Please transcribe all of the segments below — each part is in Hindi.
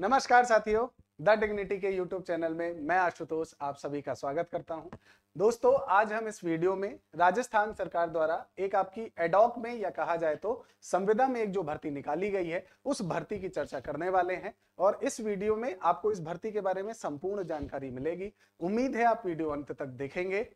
नमस्कार साथियों द डिग्निटी के YouTube चैनल में मैं आशुतोष आप सभी का स्वागत करता हूं दोस्तों आज हम इस वीडियो में राजस्थान सरकार द्वारा एक आपकी एडॉक में या कहा जाए तो संविदा में एक जो भर्ती निकाली गई है उस भर्ती की चर्चा करने वाले हैं और इस वीडियो में आपको इस भर्ती के बारे में संपूर्ण जानकारी मिलेगी उम्मीद है आप वीडियो अंत तक देखेंगे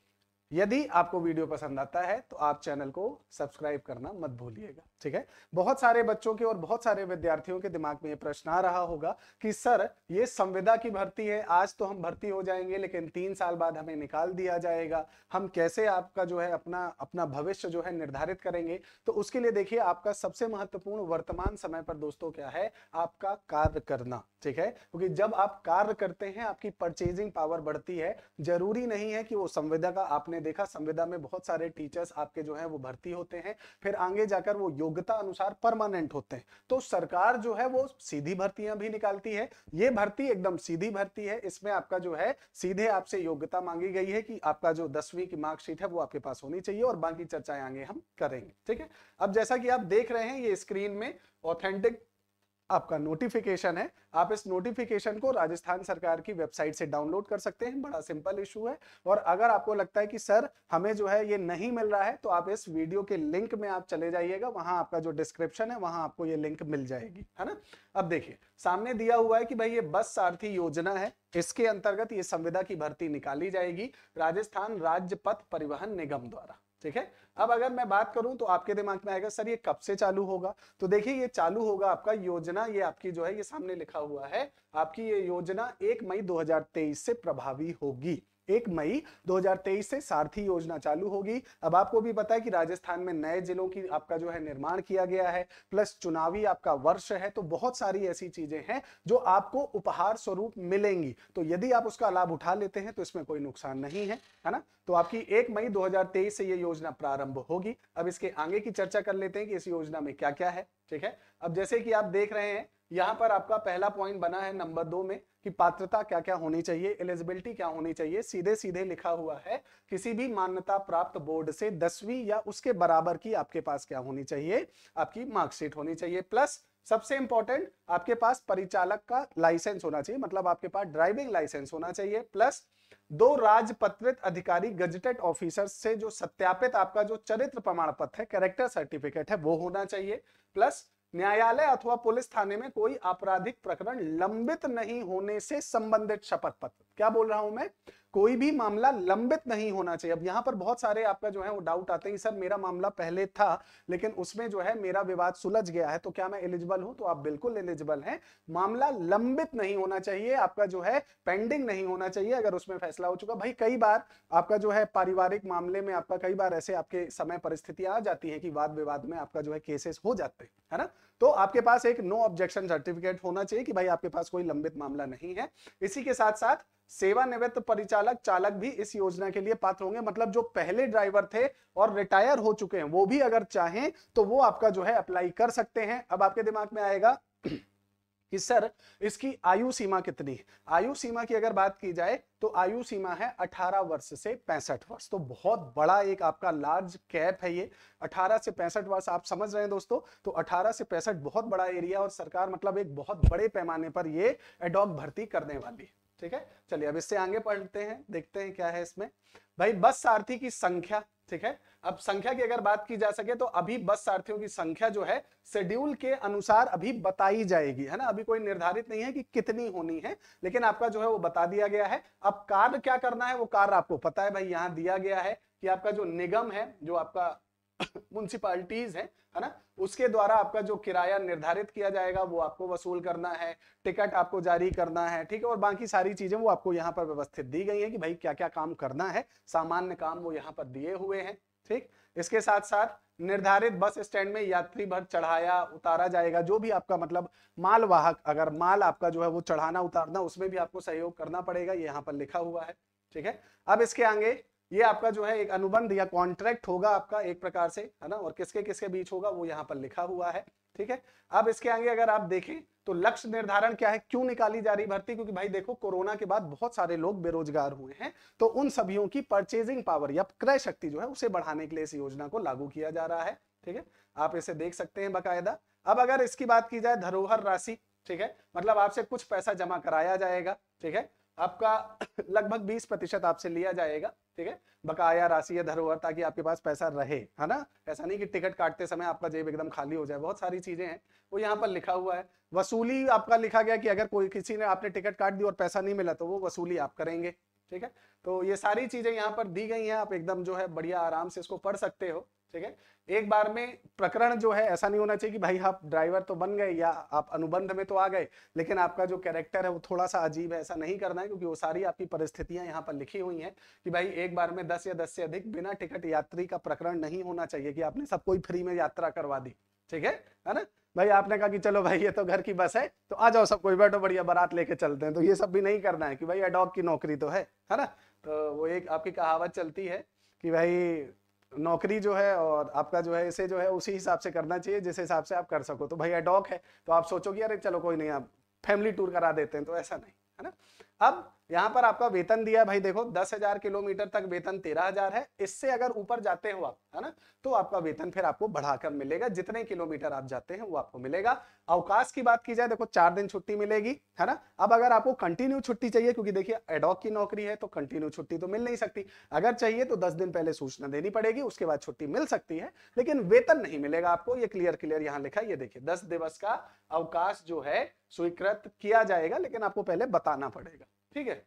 यदि आपको वीडियो पसंद आता है तो आप चैनल को सब्सक्राइब करना मत भूलिएगा ठीक है बहुत सारे बच्चों के और बहुत सारे विद्यार्थियों के दिमाग में ये प्रश्न आ रहा होगा कि सर ये संविदा की भर्ती है आज तो हम भर्ती हो जाएंगे लेकिन तीन साल बाद हमें निकाल दिया जाएगा हम कैसे आपका जो है अपना अपना भविष्य जो है निर्धारित करेंगे तो उसके लिए देखिए आपका सबसे महत्वपूर्ण वर्तमान समय पर दोस्तों क्या है आपका कार्य करना ठीक है क्योंकि जब आप कार्य करते हैं आपकी परचेजिंग पावर बढ़ती है जरूरी नहीं है कि वो संविदा का आपने देखा संविदा में बहुत सारे टीचर्स आपके जो है वो भर्ती होते हैं फिर आगे जाकर वो योग्यता अनुसार परमानेंट होते हैं तो सरकार जो है वो सीधी भर्तियां भी निकालती है ये भर्ती एकदम सीधी भर्ती है इसमें आपका जो है सीधे आपसे योग्यता मांगी गई है कि आपका जो दसवीं की मार्कशीट है वो आपके पास होनी चाहिए और बाकी चर्चाएं आगे हम करेंगे ठीक है अब जैसा कि आप देख रहे हैं ये स्क्रीन में ऑथेंटिक आपका नोटिफिकेशन है आप इस नोटिफिकेशन को राजस्थान सरकार की वेबसाइट से डाउनलोड कर सकते हैं बड़ा सिंपल इशू है और अगर आपको लगता है कि सर हमें जो है ये नहीं मिल रहा है तो आप इस वीडियो के लिंक में आप चले जाइएगा वहां आपका जो डिस्क्रिप्शन है वहां आपको ये लिंक मिल जाएगी है ना अब देखिए सामने दिया हुआ है कि भाई ये बस सारथी योजना है इसके अंतर्गत ये संविदा की भर्ती निकाली जाएगी राजस्थान राज्य पथ परिवहन निगम द्वारा ठीक है अब अगर मैं बात करूं तो आपके दिमाग में आएगा सर ये कब से चालू होगा तो देखिए ये चालू होगा आपका योजना ये आपकी जो है ये सामने लिखा हुआ है आपकी ये योजना एक मई 2023 से प्रभावी होगी एक मई 2023 से सारथी योजना चालू होगी अब आपको भी पता है कि राजस्थान में नए जिलों की आपका जो है निर्माण किया गया है प्लस चुनावी आपका वर्ष है तो बहुत सारी ऐसी चीजें हैं जो आपको उपहार स्वरूप मिलेंगी तो यदि आप उसका लाभ उठा लेते हैं तो इसमें कोई नुकसान नहीं है है ना तो आपकी एक मई दो से ये योजना प्रारंभ होगी अब इसके आगे की चर्चा कर लेते हैं कि इस योजना में क्या क्या है ठीक है अब जैसे कि आप देख रहे हैं यहाँ पर आपका पहला पॉइंट बना है नंबर दो में कि पात्रता क्या क्या होनी चाहिए एलिजिबिलिटी क्या होनी चाहिए सीधे सीधे लिखा हुआ है किसी भी मान्यता प्राप्त बोर्ड से दसवीं या उसके बराबर की आपके पास क्या होनी चाहिए आपकी मार्कशीट होनी चाहिए प्लस सबसे इंपॉर्टेंट आपके पास परिचालक का लाइसेंस होना चाहिए मतलब आपके पास ड्राइविंग लाइसेंस होना चाहिए प्लस दो राजपत्रित अधिकारी गजटेड ऑफिसर से जो सत्यापित आपका जो चरित्र प्रमाण पत्र है कैरेक्टर सर्टिफिकेट है वो होना चाहिए प्लस न्यायालय अथवा पुलिस थाने में कोई आपराधिक प्रकरण लंबित नहीं होने से संबंधित शपथ पत्र क्या बोल रहा हूं मैं कोई भी मामला लंबित नहीं होना चाहिए अब यहाँ पर बहुत सारे आपका जो है वो डाउट आते हैं सर मेरा मामला पहले था लेकिन उसमें जो है मेरा विवाद सुलझ गया है तो क्या मैं एलिजिबल हूं तो आप बिल्कुल एलिजिबल हैं मामला लंबित नहीं होना चाहिए आपका जो है पेंडिंग नहीं होना चाहिए अगर उसमें फैसला हो चुका भाई कई बार आपका जो है पारिवारिक मामले में आपका कई बार ऐसे आपके समय परिस्थितियां आ जाती है कि वाद विवाद में आपका जो है केसेस हो जाते हैं है ना तो आपके पास एक नो ऑब्जेक्शन सर्टिफिकेट होना चाहिए कि भाई आपके पास कोई लंबित मामला नहीं है इसी के साथ साथ सेवानिवृत्त परिचालक चालक भी इस योजना के लिए पात्र होंगे मतलब जो पहले ड्राइवर थे और रिटायर हो चुके हैं वो भी अगर चाहें तो वो आपका जो है अप्लाई कर सकते हैं अब आपके दिमाग में आएगा कि सर इसकी आयु सीमा कितनी है आयु सीमा की अगर बात की जाए तो आयु सीमा है 18 वर्ष से पैंसठ वर्ष तो बहुत बड़ा एक आपका लार्ज कैप है ये 18 से पैंसठ वर्ष आप समझ रहे हैं दोस्तों तो 18 से पैंसठ बहुत बड़ा एरिया और सरकार मतलब एक बहुत बड़े पैमाने पर ये एडॉक भर्ती करने वाली है ठीक है चलिए अब इससे आगे पढ़ते हैं देखते हैं क्या है इसमें भाई बस सारथी की संख्या ठीक है अब संख्या की अगर बात की जा सके तो अभी बस सारथियों की संख्या जो है शेड्यूल के अनुसार अभी बताई जाएगी है ना अभी कोई निर्धारित नहीं है कि कितनी होनी है लेकिन आपका जो है वो बता दिया गया है अब कार्य क्या करना है वो कार्य आपको पता है भाई यहाँ दिया गया है कि आपका जो निगम है जो आपका म्यूनसिपालिटीज हैं है ना उसके द्वारा आपका जो किराया निर्धारित किया जाएगा वो आपको वसूल करना है टिकट आपको जारी करना है ठीक है और बाकी सारी चीजें वो आपको यहाँ पर व्यवस्थित दी गई है कि भाई क्या क्या काम करना है सामान्य काम वो यहाँ पर दिए हुए हैं ठीक इसके साथ साथ निर्धारित बस स्टैंड में यात्री भर चढ़ाया उतारा जाएगा जो भी आपका मतलब मालवाहक अगर माल आपका जो है वो चढ़ाना उतारना उसमें भी आपको सहयोग करना पड़ेगा ये यहाँ पर लिखा हुआ है ठीक है अब इसके आगे ये आपका जो है एक अनुबंध या कॉन्ट्रैक्ट होगा आपका एक प्रकार से है ना और किसके किसके बीच होगा वो यहाँ पर लिखा हुआ है ठीक है अब इसके आगे अगर आप देखें तो लक्ष्य निर्धारण क्या है क्यों निकाली जा रही भर्ती क्योंकि भाई देखो कोरोना के बाद बहुत सारे लोग बेरोजगार हुए हैं तो उन सभी की परचेजिंग पावर या क्रय शक्ति जो है उसे बढ़ाने के लिए इस योजना को लागू किया जा रहा है ठीक है आप इसे देख सकते हैं बाकायदा अब अगर इसकी बात की जाए धरोहर राशि ठीक है मतलब आपसे कुछ पैसा जमा कराया जाएगा ठीक है आपका लगभग बीस प्रतिशत आपसे लिया जाएगा ठीक है बकाया राशि या धरोहर ताकि आपके पास पैसा रहे है ना ऐसा नहीं कि टिकट काटते समय आपका जेब एकदम खाली हो जाए बहुत सारी चीजें हैं वो यहाँ पर लिखा हुआ है वसूली आपका लिखा गया कि अगर कोई किसी ने आपने टिकट काट दी और पैसा नहीं मिला तो वो वसूली आप करेंगे ठीक है तो ये सारी चीजें यहाँ पर दी गई हैं आप एकदम जो है बढ़िया आराम से इसको पढ़ सकते हो ठीक है एक बार में प्रकरण जो है ऐसा नहीं होना चाहिए कि भाई आप ड्राइवर तो बन गए या आप अनुबंध में तो आ गए लेकिन आपका जो कैरेक्टर है वो थोड़ा सा अजीब है ऐसा नहीं करना है क्योंकि वो सारी आपकी परिस्थितियां यहाँ पर लिखी हुई हैं कि भाई एक बार में दस या दस से अधिक बिना टिकट यात्री का प्रकरण नहीं होना चाहिए कि आपने सबको फ्री में यात्रा करवा दी ठीक है है ना भाई आपने कहा कि चलो भाई ये तो घर की बस है तो आ जाओ सब कोई बैठो बढ़िया बारात लेके चलते हैं तो ये सब भी नहीं करना है कि भाई अडॉग की नौकरी तो है है ना तो वो एक आपकी कहावत चलती है कि भाई नौकरी जो है और आपका जो है इसे जो है उसी हिसाब से करना चाहिए जिस हिसाब से आप कर सको तो भैया डॉक है तो आप सोचोगे अरे चलो कोई नहीं आप फैमिली टूर करा देते हैं तो ऐसा नहीं है ना अब यहाँ पर आपका वेतन दिया भाई देखो दस हजार किलोमीटर तक वेतन तेरह हजार है इससे अगर ऊपर जाते हो आप है ना तो आपका वेतन फिर आपको बढ़ाकर मिलेगा जितने किलोमीटर आप जाते हैं वो आपको मिलेगा अवकाश की बात की जाए देखो चार दिन छुट्टी मिलेगी है ना अब अगर आपको कंटिन्यू छुट्टी चाहिए क्योंकि देखिए एडॉक की नौकरी है तो कंटिन्यू छुट्टी तो मिल नहीं सकती अगर चाहिए तो दस दिन पहले सूचना देनी पड़ेगी उसके बाद छुट्टी मिल सकती है लेकिन वेतन नहीं मिलेगा आपको ये क्लियर क्लियर यहाँ लिखा ये देखिए दस दिवस का अवकाश जो है स्वीकृत किया जाएगा लेकिन आपको पहले बताना पड़ेगा ठीक है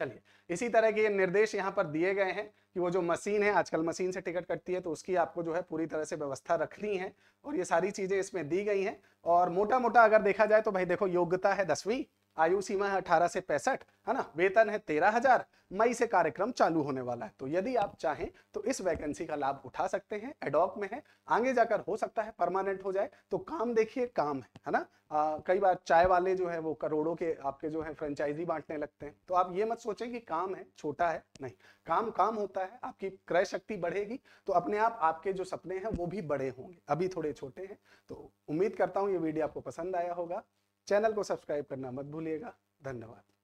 चलिए इसी तरह के ये निर्देश यहाँ पर दिए गए हैं कि वो जो मशीन है आजकल मशीन से टिकट कटती है तो उसकी आपको जो है पूरी तरह से व्यवस्था रखनी है और ये सारी चीजें इसमें दी गई हैं और मोटा मोटा अगर देखा जाए तो भाई देखो योग्यता है दसवीं आयु सीमा है अठारह से पैंसठ है ना वेतन है तेरह हजार मई से कार्यक्रम चालू होने वाला है तो यदि आप चाहें तो इस वैकेंसी का लाभ उठा सकते हैं एडॉक में है आगे जाकर हो सकता है परमानेंट हो जाए तो काम देखिए काम है है ना आ, कई बार चाय वाले जो है वो करोड़ों के आपके जो है फ्रेंचाइजी बांटने लगते हैं तो आप ये मत सोचें कि काम है छोटा है नहीं काम काम होता है आपकी क्रय शक्ति बढ़ेगी तो अपने आप आपके जो सपने हैं वो भी बड़े होंगे अभी थोड़े छोटे हैं तो उम्मीद करता हूँ ये वीडियो आपको पसंद आया होगा चैनल को सब्सक्राइब करना मत भूलिएगा धन्यवाद